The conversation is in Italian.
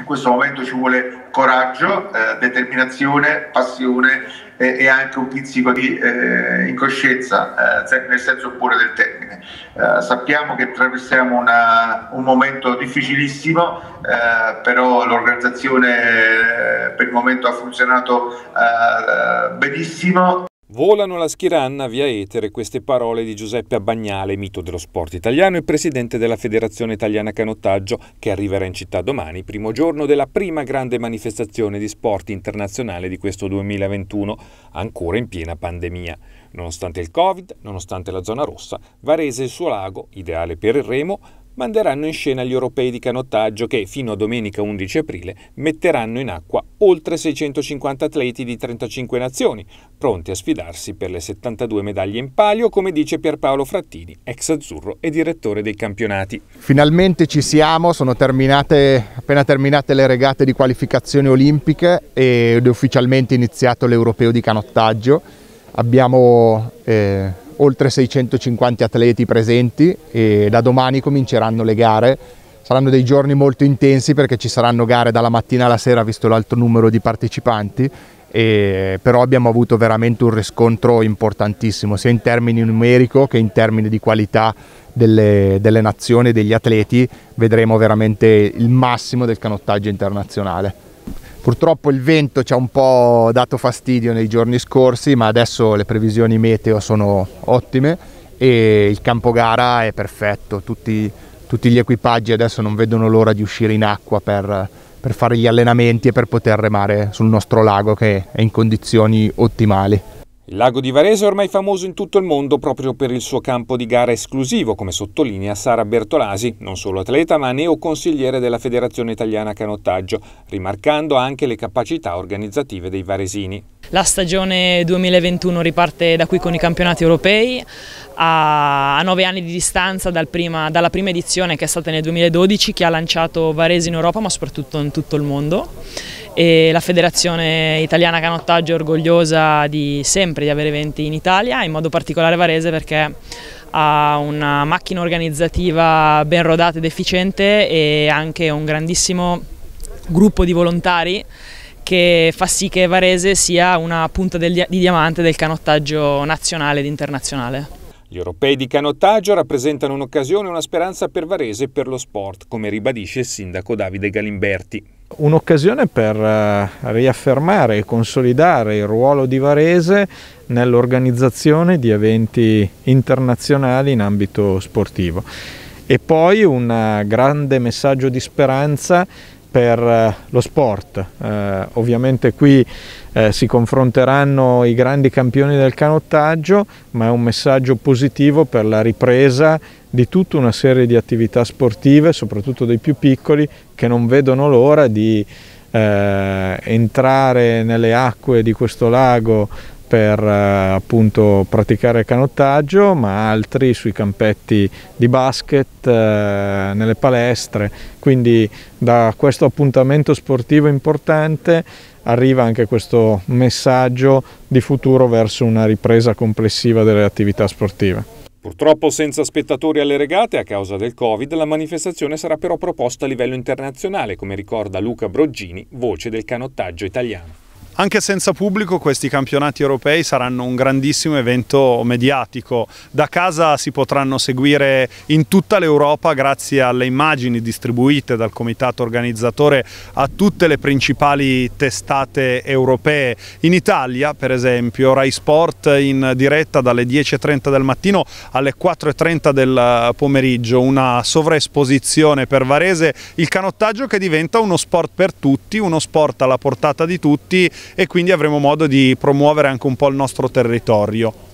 in questo momento ci vuole coraggio, eh, determinazione, passione eh, e anche un pizzico di eh, incoscienza, eh, nel senso pure del termine. Eh, sappiamo che attraversiamo una, un momento difficilissimo, eh, però l'organizzazione per il momento ha funzionato benissimo, Volano la schiranna via etere queste parole di Giuseppe Abbagnale, mito dello sport italiano e presidente della Federazione Italiana Canottaggio, che arriverà in città domani, primo giorno della prima grande manifestazione di sport internazionale di questo 2021, ancora in piena pandemia. Nonostante il Covid, nonostante la zona rossa, Varese e il suo lago, ideale per il remo, manderanno in scena gli europei di canottaggio che, fino a domenica 11 aprile, metteranno in acqua oltre 650 atleti di 35 nazioni, pronti a sfidarsi per le 72 medaglie in palio, come dice Pierpaolo Frattini, ex azzurro e direttore dei campionati. Finalmente ci siamo, sono terminate, appena terminate le regate di qualificazione olimpiche ed è ufficialmente iniziato l'europeo di canottaggio. Abbiamo... Eh oltre 650 atleti presenti e da domani cominceranno le gare. Saranno dei giorni molto intensi perché ci saranno gare dalla mattina alla sera visto l'alto numero di partecipanti, e però abbiamo avuto veramente un riscontro importantissimo sia in termini numerico che in termini di qualità delle, delle nazioni e degli atleti. Vedremo veramente il massimo del canottaggio internazionale. Purtroppo il vento ci ha un po' dato fastidio nei giorni scorsi, ma adesso le previsioni meteo sono ottime e il campo gara è perfetto. Tutti, tutti gli equipaggi adesso non vedono l'ora di uscire in acqua per, per fare gli allenamenti e per poter remare sul nostro lago che è in condizioni ottimali. Il lago di Varese è ormai famoso in tutto il mondo proprio per il suo campo di gara esclusivo, come sottolinea Sara Bertolasi, non solo atleta ma neoconsigliere della Federazione Italiana Canottaggio, rimarcando anche le capacità organizzative dei varesini. La stagione 2021 riparte da qui con i campionati europei, a nove anni di distanza dal prima, dalla prima edizione che è stata nel 2012 che ha lanciato Varese in Europa ma soprattutto in tutto il mondo e la federazione italiana canottaggio è orgogliosa di sempre di avere eventi in Italia, in modo particolare Varese perché ha una macchina organizzativa ben rodata ed efficiente e anche un grandissimo gruppo di volontari che fa sì che Varese sia una punta di diamante del canottaggio nazionale ed internazionale. Gli europei di canottaggio rappresentano un'occasione e una speranza per Varese e per lo sport, come ribadisce il sindaco Davide Galimberti un'occasione per eh, riaffermare e consolidare il ruolo di Varese nell'organizzazione di eventi internazionali in ambito sportivo. E poi un eh, grande messaggio di speranza per eh, lo sport. Eh, ovviamente qui eh, si confronteranno i grandi campioni del canottaggio, ma è un messaggio positivo per la ripresa di tutta una serie di attività sportive, soprattutto dei più piccoli, che non vedono l'ora di eh, entrare nelle acque di questo lago per eh, appunto praticare canottaggio, ma altri sui campetti di basket, eh, nelle palestre. Quindi da questo appuntamento sportivo importante arriva anche questo messaggio di futuro verso una ripresa complessiva delle attività sportive. Purtroppo senza spettatori alle regate a causa del Covid, la manifestazione sarà però proposta a livello internazionale, come ricorda Luca Broggini, voce del canottaggio italiano. Anche senza pubblico questi campionati europei saranno un grandissimo evento mediatico. Da casa si potranno seguire in tutta l'Europa grazie alle immagini distribuite dal comitato organizzatore a tutte le principali testate europee. In Italia, per esempio, Rai Sport in diretta dalle 10.30 del mattino alle 4.30 del eh, pomeriggio, una sovraesposizione per Varese, il canottaggio che diventa uno sport per tutti, uno sport alla portata di tutti e quindi avremo modo di promuovere anche un po' il nostro territorio.